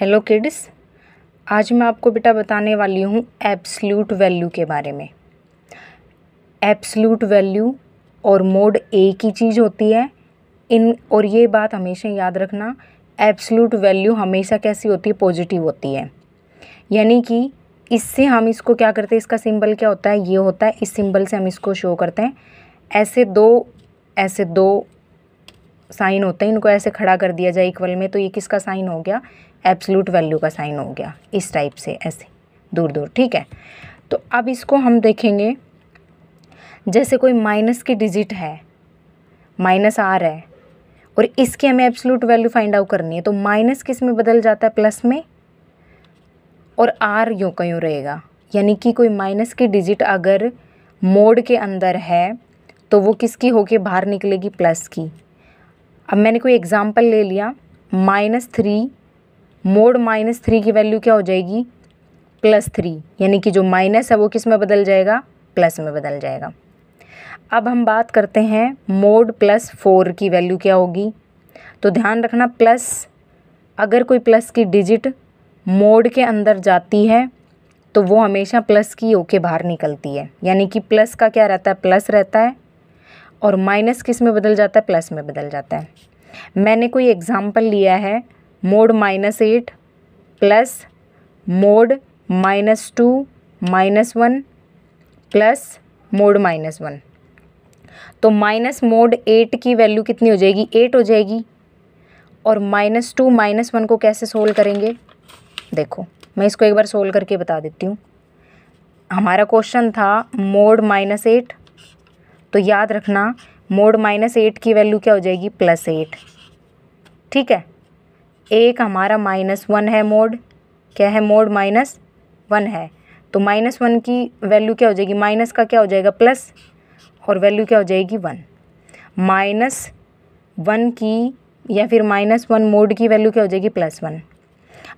hello kids आज मैं आपको बेटा बताने वाली हूँ एब्सल्यूट वैल्यू के बारे में एब्सल्यूट वैल्यू और मोड ए की चीज़ होती है इन और ये बात हमेशा याद रखना एब्सल्यूट वैल्यू हमेशा कैसी होती है पॉजिटिव होती है यानी कि इससे हम इसको क्या करते हैं इसका सिंबल क्या होता है ये होता है इस सिंबल से हम इसको शो करते हैं ऐसे दो ऐसे दो साइन होते हैं इनको ऐसे खड़ा कर दिया जाए इक्वल में तो ये किसका साइन हो गया एब्सलूट वैल्यू का साइन हो गया इस टाइप से ऐसे दूर दूर ठीक है तो अब इसको हम देखेंगे जैसे कोई माइनस की डिजिट है माइनस आर है और इसकी हमें एब्सलूट वैल्यू फाइंड आउट करनी है तो माइनस किस में बदल जाता है प्लस में और आर यूँ का यूँ रहेगा यानी कि कोई माइनस की डिजिट अगर मोड के अंदर है तो वो किसकी होके बाहर निकलेगी प्लस की अब मैंने कोई एग्ज़ाम्पल ले लिया minus three mod minus three की वैल्यू क्या हो जाएगी प्लस थ्री यानी कि जो माइनस है वो किस में बदल जाएगा प्लस में बदल जाएगा अब हम बात करते हैं मोड प्लस फोर की वैल्यू क्या होगी तो ध्यान रखना प्लस अगर कोई प्लस की डिजिट मोड के अंदर जाती है तो वो हमेशा प्लस की ओके बाहर निकलती है यानी कि प्लस का क्या रहता है प्लस रहता है और माइनस किस में बदल जाता है प्लस में बदल जाता है मैंने कोई एग्ज़ाम्पल लिया है mod minus eight plus mod minus two minus one plus mod minus one तो माइनस मोड एट की वैल्यू कितनी हो जाएगी एट हो जाएगी और माइनस टू माइनस वन को कैसे सोल्व करेंगे देखो मैं इसको एक बार सोल्व करके बता देती हूँ हमारा क्वेश्चन था मोड माइनस एट तो याद रखना मोड माइनस एट की वैल्यू क्या हो जाएगी प्लस एट ठीक है एक हमारा माइनस वन है मोड क्या है मोड माइनस वन है तो माइनस वन की वैल्यू क्या हो जाएगी माइनस का क्या हो जाएगा प्लस और वैल्यू क्या हो जाएगी वन माइनस वन की या फिर माइनस वन मोड की वैल्यू क्या हो जाएगी प्लस वन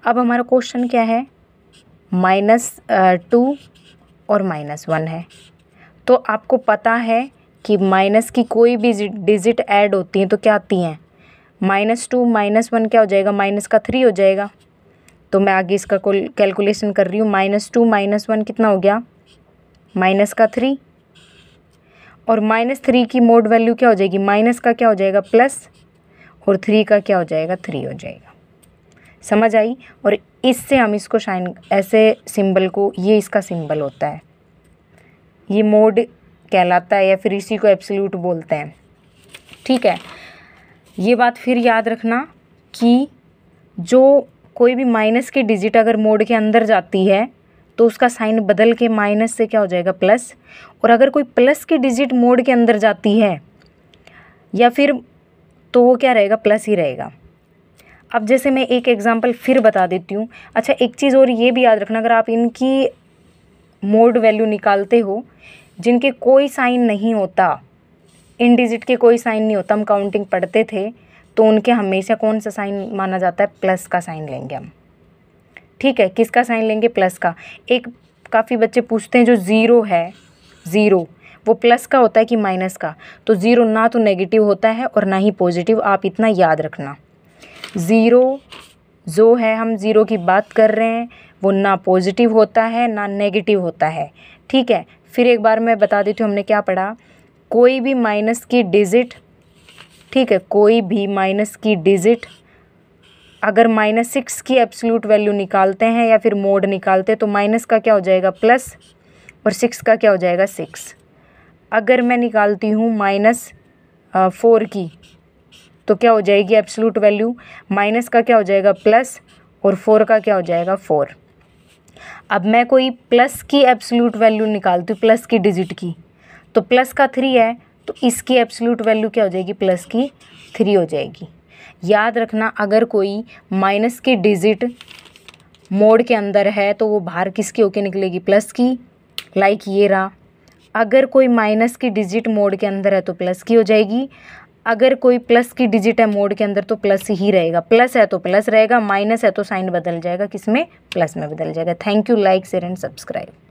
अब हमारा क्वेश्चन क्या है माइनस टू और माइनस वन है तो आपको पता है कि माइनस की कोई भी डिजिट ऐड होती हैं तो क्या आती हैं माइनस टू माइनस वन क्या हो जाएगा माइनस का थ्री हो जाएगा तो मैं आगे इसका कैलकुलेशन कर रही हूँ माइनस टू माइनस वन कितना हो गया माइनस का थ्री और माइनस थ्री की मोड वैल्यू क्या हो जाएगी माइनस का क्या हो जाएगा प्लस और थ्री का क्या हो जाएगा थ्री हो जाएगा समझ आई और इससे हम इसको शाइन ऐसे सिंबल को ये इसका सिंबल होता है ये मोड कहलाता है या फिर इसी को एब्सोल्यूट बोलते हैं ठीक है ये बात फिर याद रखना कि जो कोई भी माइनस की डिजिट अगर मोड के अंदर जाती है तो उसका साइन बदल के माइनस से क्या हो जाएगा प्लस और अगर कोई प्लस की डिजिट मोड के अंदर जाती है या फिर तो वो क्या रहेगा प्लस ही रहेगा अब जैसे मैं एक एग्ज़ाम्पल फिर बता देती हूँ अच्छा एक चीज़ और ये भी याद रखना अगर आप इनकी मोड वैल्यू निकालते हो जिनके कोई साइन नहीं होता इन डिजिट के कोई साइन नहीं होता हम काउंटिंग पढ़ते थे तो उनके हमेशा कौन सा साइन माना जाता है प्लस का साइन लेंगे हम ठीक है किसका साइन लेंगे प्लस का एक काफ़ी बच्चे पूछते हैं जो ज़ीरो है ज़ीरो वो प्लस का होता है कि माइनस का तो ज़ीरो ना तो नेगेटिव होता है और ना ही पॉजिटिव आप इतना याद रखना ज़ीरो जो है हम ज़ीरो की बात कर रहे हैं वो ना पॉजिटिव होता है ना नेगेटिव होता है ठीक है फिर एक बार मैं बता देती हूँ हमने क्या पढ़ा कोई भी माइनस की डिजिट ठीक है कोई भी माइनस की डिजिट अगर माइनस सिक्स की एब्सोल्यूट वैल्यू निकालते हैं या फिर मोड निकालते हैं तो माइनस का क्या हो जाएगा प्लस और सिक्स का क्या हो जाएगा सिक्स अगर मैं निकालती हूँ माइनस फोर की तो क्या हो जाएगी एब्सोल्यूट वैल्यू माइनस का क्या हो जाएगा प्लस और फोर का क्या हो जाएगा फोर अब मैं कोई प्लस की एब्सोल्यूट वैल्यू निकालती हूँ प्लस की डिजिट की तो प्लस का थ्री है तो इसकी एब्सोल्यूट वैल्यू क्या हो जाएगी प्लस की थ्री हो जाएगी याद रखना अगर कोई माइनस की डिजिट मोड के अंदर है तो वो बाहर किसकी होके निकलेगी प्लस की लाइक ये रहा अगर कोई माइनस की डिजिट मोड के अंदर है तो प्लस की हो जाएगी अगर कोई प्लस की डिजिट है मोड के अंदर तो प्लस ही रहेगा प्लस है तो प्लस रहेगा माइनस है तो साइन बदल जाएगा किस में प्लस में बदल जाएगा thank you like share and subscribe